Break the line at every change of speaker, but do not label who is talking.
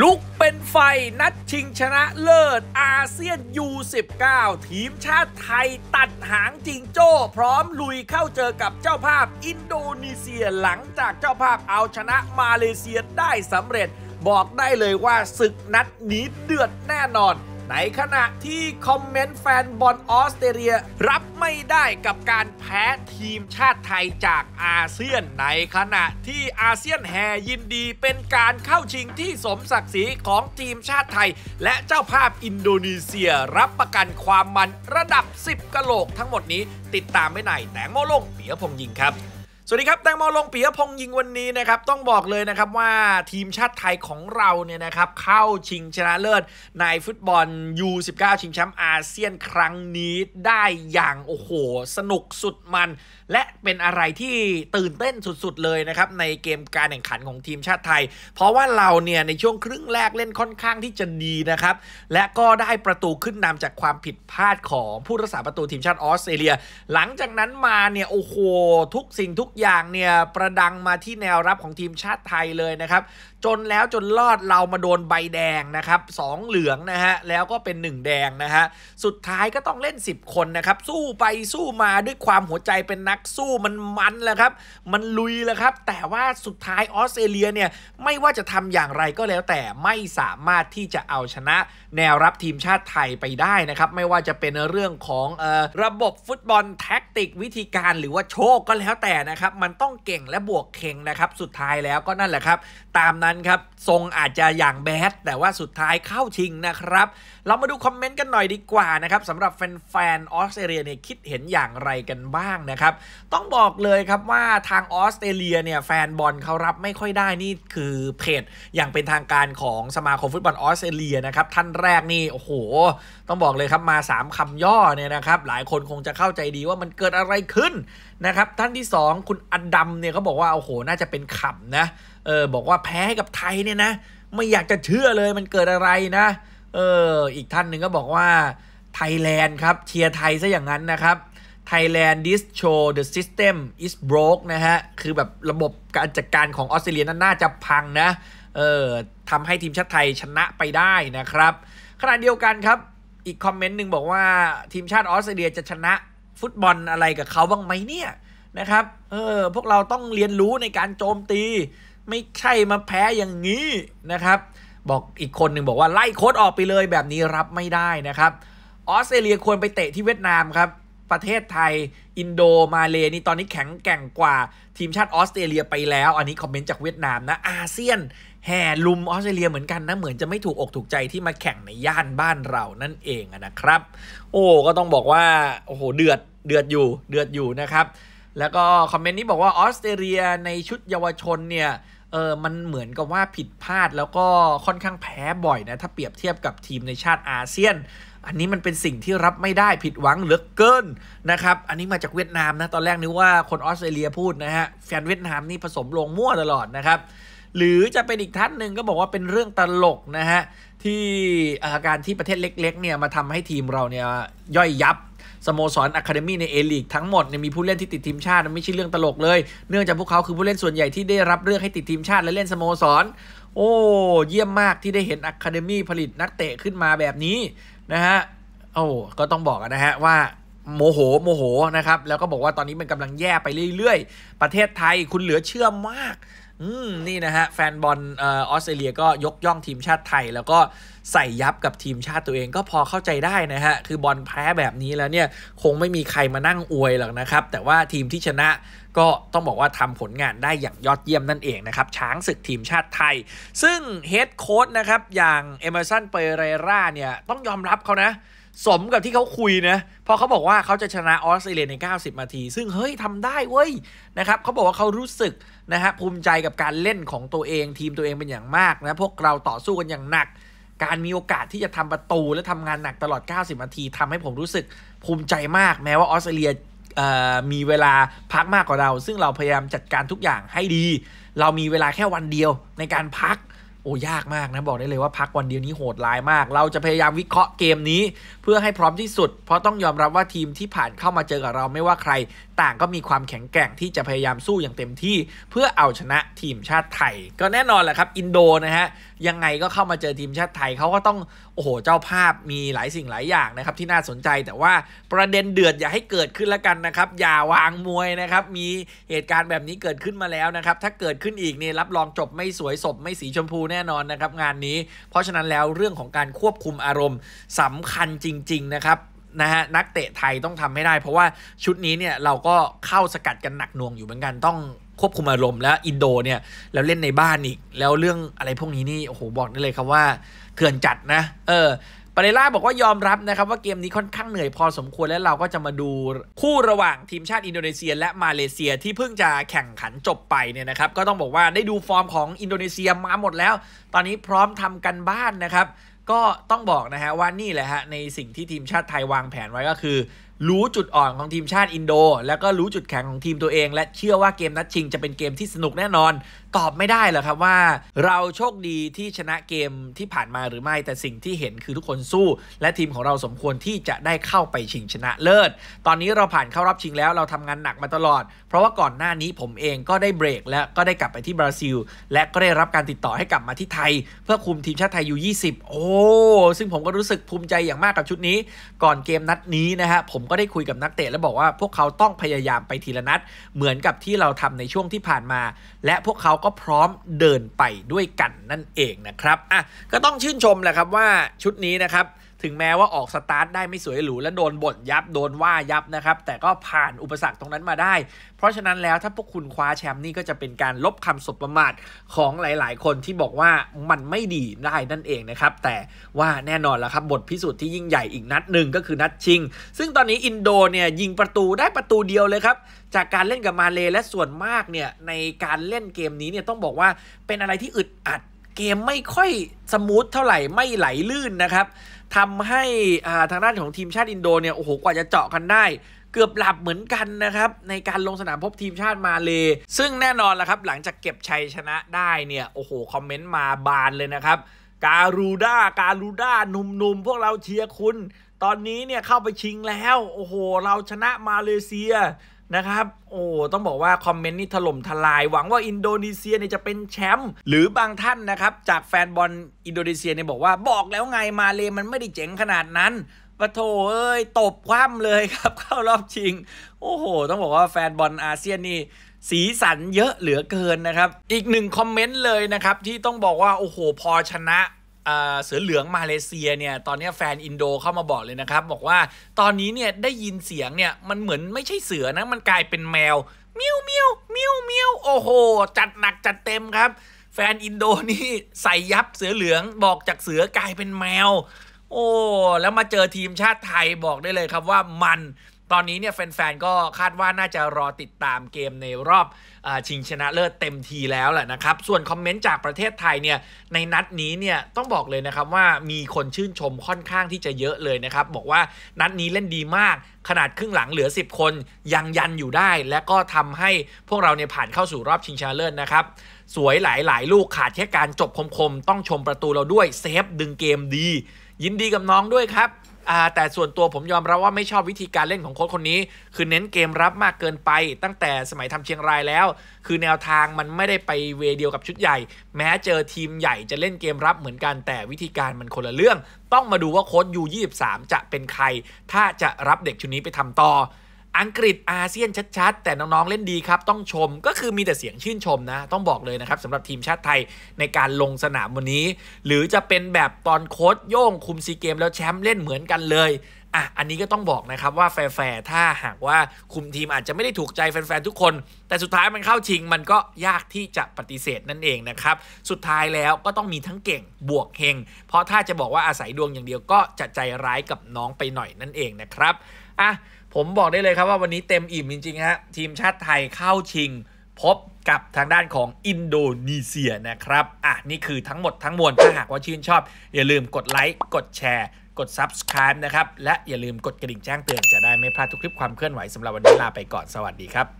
ลุกเป็นไฟนัดชิงชนะเลิศอาเซียน U19 ทีมชาติไทยตัดหางจิงโจ้ พร้อมลุยเข้าเจอกับเจ้าภาพอินโดนีเซียหลังจากเจ้าภาพเอาชนะมาเลเซียได้สำเร็จ บอกได้เลยว่าศึกนัดนี้เดือดแน่นอนในขณะที่คอมเมนต์แฟนบอลออสเตรเลียรับไม่ได้กับการแพ้ทีมชาติไทยจากอาเซียนในขณะที่อาเซียนแห่ยินดีเป็นการเข้าชิงที่สมศักดิ์ศรีของทีมชาติไทย และเจ้าภาพอินโดนีเซียรับประกันความมันระดับ 10กะโหลกทั้งหมดนี้ ติดตามไม่ไหนแตงโมโลกเปียพงยิงครับสวัสดีครับ แตงโมลงปียพงยิงวันนี้นะครับต้องบอกเลยนะครับว่าทีมชาติไทยของเราเนี่ยนะครับเข้าชิงชนะเลิศ ในฟุตบอล U19 ชิงแชมป์อาเซียนครั้งนี้ได้อย่างโอ้โหสนุกสุดมัน และเป็นอะไรที่ตื่นเต้นสุดๆเลยนะครับในเกมการแข่งขันของทีมชาติไทย เพราะว่าเราเนี่ยในช่วงครึ่งแรกเล่นค่อนข้างที่จะดีนะครับและก็ได้ประตูขึ้นนำจากความผิดพลาดของผู้รักษาประตูทีมชาติออสเตรเลีย หลังจากนั้นมาเนี่ยโอ้โหทุกสิ่งทุกอย่างเนี่ยประดังมาที่แนวรับของทีมชาติไทยเลยนะครับ จนแล้วจนรอดเรามาโดนใบแดงนะครับสองเหลือง นะฮะแล้วก็เป็น 1 แดง นะฮะสุดท้ายก็ต้องเล่น 10 คน นะครับ สู้ไปสู้มาด้วยความหัวใจเป็นนักสู้มันมันแหละครับ มันลุยแหละครับ แต่ว่าสุดท้าย ออสเตรเลียเนี่ยไม่ว่าจะทำอย่างไรก็แล้วแต่ไม่สามารถที่จะเอาชนะแนวรับทีมชาติไทยไปได้นะครับ ไม่ว่าจะเป็นเรื่องของออระบบฟุตบอลแท็กติก วิธีการหรือว่าโชคก็แล้วแต่นะครับมันต้องเก่งและบวกเข่งนะครับ สุดท้ายแล้วก็นั่นแหละครับ ตามนั้นครับทรงอาจจะอย่างแบดแต่ว่าสุดท้ายเข้าชิงนะครับ เรามาดูคอมเมนต์กันหน่อยดีกว่านะครับสำหรับแฟนๆออสเตรเลียเนี่ยคิดเห็นอย่างไรกันบ้างนะครับต้องบอกเลยครับว่าทางออสเตรเลียเนี่ยแฟนบอลเขารับไม่ค่อยได้นี่คือเพจอย่างเป็นทางการของสมาคมฟุตบอลออสเตรเลียนะครับท่านแรกนี่โอ้โห ต้องบอกเลยครับมา 3 คำย่อเนี่ยนะครับหลายคนคงจะเข้าใจดีว่ามันเกิดอะไรขึ้นนะครับท่านที่ 2คุณอดัมเนี่ยเขาบอกว่าโอ้โห น่าจะเป็นขำนะ เออบอกว่าแพ้ให้กับไทยเนี่ยนะ ไม่อยากจะเชื่อเลยมันเกิดอะไรนะเอออีกท่านหนึ่งก็บอกว่าไทยแลนด์ครับเชียร์ไทยซะอย่างนั้นนะครับ t h a i l a ดิสโชว์เดอะซิสเต็มอิสบ r o k e นะฮะคือแบบระบบการจัดการของออสเตรเลียนั้นน่าจะพังนะเออทำให้ทีมชาติไทยชนะไปได้นะครับขณะเดียวกันครับอีกคอมเมนต์หนึ่งบอกว่าทีมชาติออสเตรเลียจะชนะฟุตบอลอะไรกับเขาบ้างไหมเนี่ยนะครับ เออ พวกเราต้องเรียนรู้ในการโจมตี ไม่ใช่มาแพ้อย่างนี้นะครับ บอกอีกคนหนึ่งบอกว่าไล่โค้ดออกไปเลยแบบนี้รับไม่ได้นะครับ ออสเตรเลียควรไปเตะที่เวียดนามครับ ประเทศไทย อินโด มาเลนี่ตอนนี้แข็งแกร่งกว่าทีมชาติออสเตรเลียไปแล้ว อันนี้คอมเมนต์จากเวียดนาม นะอาเซียนแห่ลุมออสเตรเลียเหมือนกันนะเหมือนจะไม่ถูกอกถูกใจที่มาแข่งในย่านบ้านเรานั่นเองนะครับ โอ้ก็ต้องบอกว่าโอ้โหเดือดเดือดอยู่เดือดอยู่นะครับแล้วก็คอมเมนต์นี้บอกว่าออสเตรเลียในชุดเยาวชนเนี่ยเออมันเหมือนกับว่าผิดพลาดแล้วก็ค่อนข้างแพ้บ่อยนะถ้าเปรียบเทียบกับทีมในชาติอาเซียน อันนี้มันเป็นสิ่งที่รับไม่ได้ผิดหวังเหลือเกินนะครับอันนี้มาจากเวียดนามนะตอนแรกนึกว่าคนออสเตรเลียพูดนะฮะแฟนเวียดนามนี่ผสมลงมั่วตลอดนะครับ หรือจะเป็นอีกท่านหนึ่งก็บอกว่าเป็นเรื่องตลกนะฮะที่อาการที่ประเทศเล็กๆเนี่ยมาทำให้ทีมเราเนี่ยย่อยยับสโมสรอะคาเดมี่ในเอลีกทั้งหมดเนี่ยมีผู้เล่นที่ติดทีมชาติ ไม่ใช่เรื่องตลกเลยเนื่องจากพวกเขาคือผู้เล่นส่วนใหญ่ที่ได้รับเลือกให้ติดทีมชาติและเล่นสโมสรโอ้เยี่ยมมากที่ได้เห็นอะคาเดมี่ผลิตนักเตะขึ้นมาแบบนี้นะฮะโอ้ก็ต้องบอกนะฮะว่า โมโหโมโหนะครับแล้วก็บอกว่าตอนนี้มันกำลังแย่ไปเรื่อยๆ ประเทศไทยคุณเหลือเชื่อมากอืมนี่นะฮะ แฟน บอลออสเตรเลียก็ยกย่องทีมชาติไทย แล้วก็ใส่ยับกับทีมชาติตัวเองก็พอเข้าใจได้นะฮะ คือบอลแพ้แบบนี้แล้วเนี่ย คงไม่มีใครมานั่งอวยหรอกนะครับ แต่ว่าทีมที่ชนะก็ต้องบอกว่าทำผลงานได้อย่างยอดเยี่ยมนั่นเองนะครับ ช้างศึกทีมชาติไทย ซึ่งเฮดโค้ชนะครับ อย่างเอเมอร์สันเปเรราเนี่ย ต้องยอมรับเขานะสมกับที่เขาคุยนะพอเขาบอกว่าเขาจะชนะออสเตรเลียใน 90 นาที ซึ่งเฮ้ยทำได้เว้ยนะครับ เขาบอกว่าเขารู้สึกนะฮะภูมิใจกับการเล่นของตัวเองทีมตัวเองเป็นอย่างมากนะ พวกเราต่อสู้กันอย่างหนัก การมีโอกาสที่จะทำประตูและทำงานหนักตลอด 90 นาทีทำให้ผมรู้สึกภูมิใจมากแม้ว่าออสเตรเลียมีเวลาพักมากกว่าเรา ซึ่งเราพยายามจัดการทุกอย่างให้ดี เรามีเวลาแค่วันเดียวในการพักโอ้ยากมากนะบอกได้เลยว่าพักวันเดียวนี้โหดร้ายมาก เราจะพยายามวิเคราะห์เกมนี้เพื่อให้พร้อมที่สุด เพราะต้องยอมรับว่าทีมที่ผ่านเข้ามาเจอกับเราไม่ว่าใคร ต่างก็มีความแข็งแกร่งที่จะพยายามสู้อย่างเต็มที่ เพื่อเอาชนะทีมชาติไทย ก็แน่นอนแหละครับอินโดนะฮะยังไงก็เข้ามาเจอทีมชาติไทยเขาก็ต้องโอ้โหเจ้าภาพมีหลายสิ่งหลายอย่างนะครับที่น่าสนใจแต่ว่าประเด็นเดือดอย่าให้เกิดขึ้นละกันนะครับ อย่าวางมวยนะครับ มีเหตุการณ์แบบนี้เกิดขึ้นมาแล้วนะครับ ถ้าเกิดขึ้นอีกเนี่ยรับรองจบไม่สวยศพไม่สีชมพูแน่นอนนะครับ งานนี้ เพราะฉะนั้นแล้วเรื่องของการควบคุมอารมณ์ สำคัญจริง ๆนะครับนะฮะนักเตะไทยต้องทำให้ได้ เพราะว่าชุดนี้เนี่ยเราก็เข้าสกัดกันหนักหน่วงอยู่เหมือนกันต้องควบคุมอารมณ์แล้วอินโดเนี่ยแล้วเล่นในบ้านอีก แล้วเรื่องอะไรพวกนี้นี่โอ้โหบอกได้เลยครับว่าเถื่อนจัดนะเออปาเรล่าบอกว่ายอมรับนะครับ ว่าเกมนี้ค่อนข้างเหนื่อยพอสมควรและเราก็จะมาดูคู่ระหว่างทีมชาติอินโดนีเซีย และมาเลเซียที่เพิ่งจะแข่งขันจบไปเนี่ยนะครับก็ต้องบอกว่าได้ดูฟอร์มของอินโดนีเซียมาหมดแล้ว ตอนนี้พร้อมทำกันบ้านนะครับ ก็ต้องบอกนะฮะว่านี่แหละฮะในสิ่งที่ทีมชาติไทยวางแผนไว้ก็คือรู้จุดอ่อนของทีมชาติอินโด แล้วก็รู้จุดแข็งของทีมตัวเองและเชื่อว่าเกมนัดชิงจะเป็นเกมที่สนุกแน่นอนตอบไม่ได้หรอกครับว่า เราโชคดีที่ชนะเกมที่ผ่านมาหรือไม่แต่สิ่งที่เห็นคือทุกคนสู้ และทีมของเราสมควรที่จะได้เข้าไปชิงชนะเลิศ ตอนนี้เราผ่านเข้ารอบชิงแล้วเราทำงานหนักมาตลอด เพราะว่าก่อนหน้านี้ผมเองก็ได้เบรกและก็ได้กลับไปที่บราซิล และก็ได้รับการติดต่อให้กลับมาที่ไทย เพื่อคุมทีมชาติไทยยู20 โอ้ซึ่งผมก็รู้สึกภูมิใจอย่างมากกับชุดนี้ ก่อนเกมนัดนี้นะฮะผมก็ได้คุยกับนักเตะและบอกว่าพวกเขาต้องพยายามไปทีละนัดเหมือนกับที่เราทำในช่วงที่ผ่านมา และพวกเขาก็พร้อมเดินไปด้วยกันนั่นเองนะครับ อ่ะ ก็ต้องชื่นชมแหละครับว่าชุดนี้นะครับถึงแม้ว่าออกสตาร์ทได้ไม่สวยหรู และโดนบ่นยับโดนว่ายับนะครับ แต่ก็ผ่านอุปสรรคตรงนั้นมาได้ เพราะฉะนั้นแล้วถ้าพวกคุณคว้าแชมป์นี่ก็จะเป็นการลบคำสบประมาทของหลายๆ คนที่บอกว่ามันไม่ดีได้นั่นเองนะครับ แต่ว่าแน่นอนแล้วครับบทพิสูจน์ที่ยิ่งใหญ่อีกนัดหนึ่งก็คือนัดชิง ซึ่งตอนนี้อินโดเนี่ยยิงประตูได้ประตูเดียวเลยครับจากการเล่นกับมาเลและส่วนมากเนี่ยในการเล่นเกมนี้เนี่ยต้องบอกว่าเป็นอะไรที่อึดอัดเกมไม่ค่อยสมูทเท่าไหร่ไม่ไหลลื่นนะครับทำให้ทางด้านของทีมชาติอินโดนเนี่ยโอ้โห กว่าจะเจาะกันได้ เกือบหลับเหมือนกันนะครับในการลงสนามพบทีมชาติมาเลซึ่งแน่นอนละครับ หลังจากเก็บชัยชนะได้เนี่ยโอ้โหคอมเมนต์มาบานเลยนะครับการูด้าการูด้าหนุ่มๆพวกเราเชียร์คุณ ตอนนี้เนี่ยเข้าไปชิงแล้ว โอ้โห เราชนะมาเลเซียนะครับ โอ้ต้องบอกว่า คอมเมนต์นี่ถล่มทลาย หวังว่าอินโดนีเซียเนี่ยจะเป็นแชมป์ หรือบางท่านนะครับ จากแฟนบอลอินโดนีเซียเนี่ยบอกว่าบอกแล้วไงมาเลมันไม่ได้เจ๋งขนาดนั้น ปะโถเอ้ยตบคว่ำเลยครับ เข้ารอบชิง โอ้โห ต้องบอกว่าแฟนบอลอาเซียนนี่ สีสันเยอะเหลือเกินนะครับ อีกหนึ่งคอมเมนต์เลยนะครับที่ต้องบอกว่าโอ้โหพอชนะเสือเหลืองมาเลเซีย เนี่ย ตอนนี้แฟนอินโดเข้ามาบอกเลยนะครับบอกว่าตอนนี้เนี่ยได้ยินเสียงเนี่ยมันเหมือนไม่ใช่เสือนะมันกลายเป็นแมวมิวมิวมิวมิวโอ้โหจัดหนักจัดเต็มครับ แฟนอินโดนี่ใส่ยับเสือเหลืองบอกจากเสือ กลายเป็นแมว โอ้แล้วมาเจอทีมชาติไทยบอกได้เลยครับว่ามันตอนนี้เนี่ยแฟนๆก็คาดว่าน่าจะรอติดตามเกมในรอบอชิงชนะเลิศเต็มทีแล้วแหละนะครับ ส่วนคอมเมนต์จากประเทศไทยเนี่ยในนัดนี้เนี่ยต้องบอกเลยนะครับ ว่ามีคนชื่นชมค่อนข้างที่จะเยอะเลยนะครับ บอกว่า นัดนี้เล่นดีมากขนาดครึ่งหลังเหลือ 10 คนยังยันอยู่ได้ และก็ทำให้พวกเรา เนี่ยผ่านเข้าสู่รอบชิงชนะเลิศนะครับ สวยหลาย ๆ ลูกขาดแค่การจบคมๆต้องชมประตูเราด้วยเซฟดึงเกมดียินดีกับน้องด้วยครับแต่ส่วนตัวผมยอมรับว่าไม่ชอบวิธีการเล่นของ โค้ชคนนี้คือเน้นเกมรับมากเกินไป ตั้งแต่สมัยทำเชียงรายแล้ว คือแนวทางมันไม่ได้ไปเวเดียวกับชุดใหญ่ แม้เจอทีมใหญ่จะเล่นเกมรับเหมือนกันแต่วิธีการมันคนละเรื่อง ต้องมาดูว่าโค้ชยู23จะเป็นใคร ถ้าจะรับเด็กชุดนี้ไปทำต่ออังกฤษอาเซียนชัดๆ แต่น้อง ๆ เล่นดี ครับ ต้องชมก็คือมีแต่เสียง ชื่นชมนะ ต้องบอกเลย นะ ครับสำหรับทีม ชาติ ไทยในการลงสนามวันนี้ หรือจะเป็นแบบตอน โค้ชโย่งคุมซีเกม แล้วแชมป์เล่นเหมือนกันเลยอ่ะอันนี้ก็ต้องบอก นะ ครับ ว่าแฟร์ถ้าหากว่าคุมทีมอาจจะไม่ได้ถูกใจแฟนๆทุกคน แต่สุดท้ายมันเข้าชิงมันก็ยากที่จะปฏิเสธนั่นเองนะครับสุดท้ายแล้วก็ต้องมีทั้งเก่งบวกเฮงเพราะถ้าจะบอกว่าอาศัยดวงอย่างเดียวก็จะใจร้ายกับน้องไปหน่อยนั่นเองนะครับอ่ะผมบอกได้เลยครับว่าวันนี้เต็มอิ่มจริงๆฮะทีมชาติไทยเข้าชิง พบกับทางด้านของอินโดนีเซียนะครับอ่ะนี่คือทั้งหมดทั้งมวลถ้าหากว่าชื่นชอบ อย่าลืมกดไลค์ กดแชร์ กด Subscribe นะครับ และอย่าลืมกดกระดิ่งแจ้งเตือนจะได้ไม่พลาดทุกคลิปความเคลื่อนไหวสำหรับวันนี้ลาไปก่อน สวัสดีครับ